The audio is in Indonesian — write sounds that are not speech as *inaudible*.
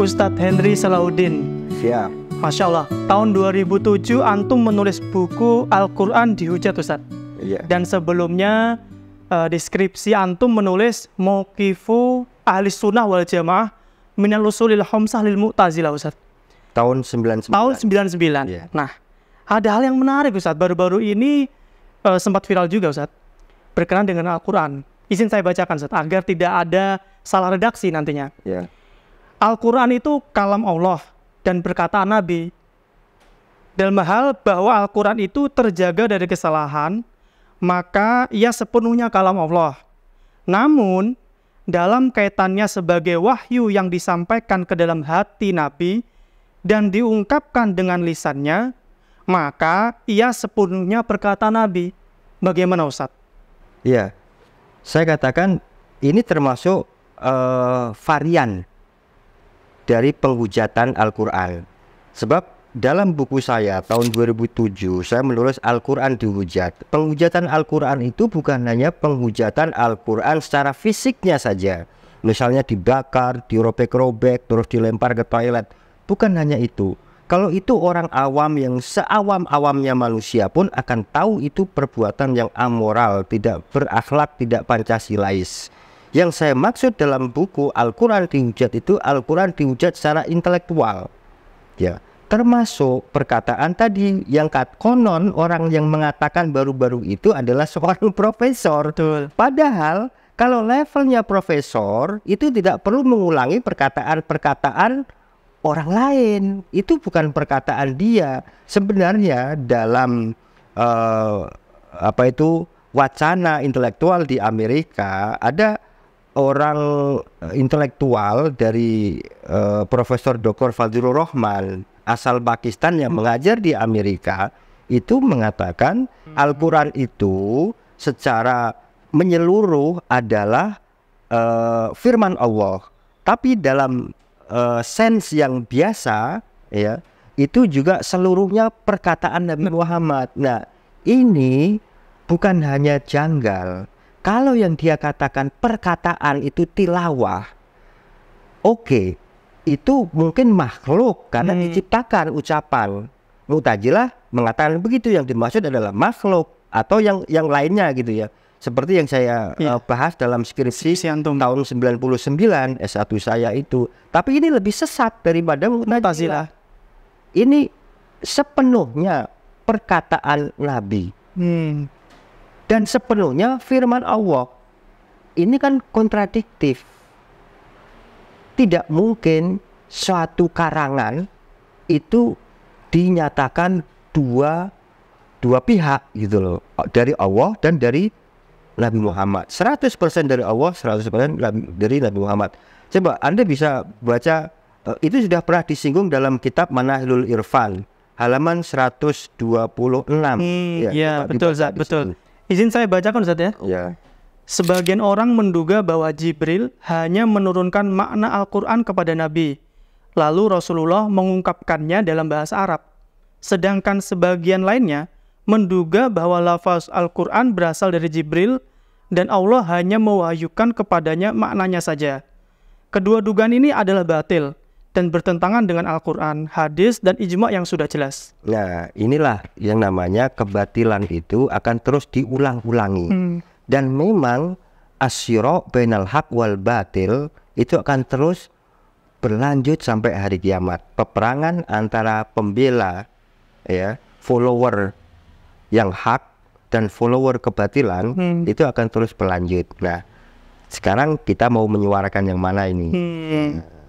Ustadz Henry Salahuddin. Siap. Masya Allah, tahun 2007 Antum menulis buku Al-Quran dihujat Ustadz. Iya. Dan sebelumnya uh, deskripsi Antum menulis Mokifu Ahli Sunnah Wal Jamaah Minal Usulil Homsah Lil Mu'tazilah Ustadz. Tahun 99. Tahun 99. Iya. Nah, ada hal yang menarik Ustadz. Baru-baru ini uh, sempat viral juga Ustadz. Berkenan dengan Al-Quran. Izin saya bacakan Ustadz, agar tidak ada salah redaksi nantinya. Iya. Al-Quran itu kalam Allah dan perkataan Nabi. Dalam hal bahwa Al-Quran itu terjaga dari kesalahan, maka ia sepenuhnya kalam Allah. Namun, dalam kaitannya sebagai wahyu yang disampaikan ke dalam hati Nabi dan diungkapkan dengan lisannya, maka ia sepenuhnya berkata Nabi. Bagaimana Ustaz? Ya, saya katakan ini termasuk uh, varian dari penghujatan Al-Quran. Sebab dalam buku saya tahun 2007 saya menulis Al-Qur'an dihujat. Penghujatan Al-Qur'an itu bukan hanya penghujatan Al-Qur'an secara fisiknya saja. Misalnya dibakar, dirobek-robek, terus dilempar ke toilet. Bukan hanya itu. Kalau itu orang awam yang seawam-awamnya manusia pun akan tahu itu perbuatan yang amoral, tidak berakhlak, tidak Pancasilais. Yang saya maksud dalam buku Al-Quran dihujat itu Al-Quran dihujat secara intelektual. Ya, termasuk perkataan tadi yang kat konon orang yang mengatakan baru-baru itu adalah seorang *laughs* profesor. Betul. Padahal kalau levelnya profesor itu tidak perlu mengulangi perkataan-perkataan orang lain. Itu bukan perkataan dia. Sebenarnya dalam uh, apa itu wacana intelektual di Amerika ada orang eh, intelektual dari uh, Profesor Dr. Fazlur Rahman asal Pakistan yang mengajar di Amerika itu mengatakan hmm. Al-Qur'an itu secara menyeluruh adalah uh, firman Allah. Tapi dalam uh, sense yang biasa ya, itu juga seluruhnya perkataan Nabi Muhammad. Nah, ini bukan hanya janggal, kalau yang dia katakan perkataan itu tilawah, oke, okay, itu mungkin makhluk karena hmm. diciptakan ucapan. Mutajilah mengatakan begitu yang dimaksud adalah makhluk atau yang yang lainnya gitu ya. Seperti yang saya ya. uh, bahas dalam skripsi Siantum. tahun 99 S1 saya itu. Tapi ini lebih sesat daripada Mutazilah. Ini sepenuhnya perkataan Nabi. Hmm dan sepenuhnya firman Allah. Ini kan kontradiktif. Tidak mungkin suatu karangan itu dinyatakan dua dua pihak gitu loh. Dari Allah dan dari Nabi Muhammad. 100% dari Allah, 100% dari Nabi Muhammad. Coba Anda bisa baca eh, itu sudah pernah disinggung dalam kitab Manahlul Irfan halaman 126. Hmm, ya, ya betul, Zat, betul. Izin saya bacakan Ustaz ya. Ya. Sebagian orang menduga bahwa Jibril hanya menurunkan makna Al-Quran kepada Nabi. Lalu Rasulullah mengungkapkannya dalam bahasa Arab. Sedangkan sebagian lainnya menduga bahwa lafaz Al-Quran berasal dari Jibril dan Allah hanya mewahyukan kepadanya maknanya saja. Kedua dugaan ini adalah batil dan bertentangan dengan Al-Quran, hadis, dan ijma yang sudah jelas. Nah, inilah yang namanya kebatilan itu akan terus diulang-ulangi. Hmm. Dan memang asyro benal hak wal batil itu akan terus berlanjut sampai hari kiamat. Peperangan antara pembela ya, follower yang hak dan follower kebatilan hmm. itu akan terus berlanjut. Nah, sekarang kita mau menyuarakan yang mana ini? Hmm. Nah,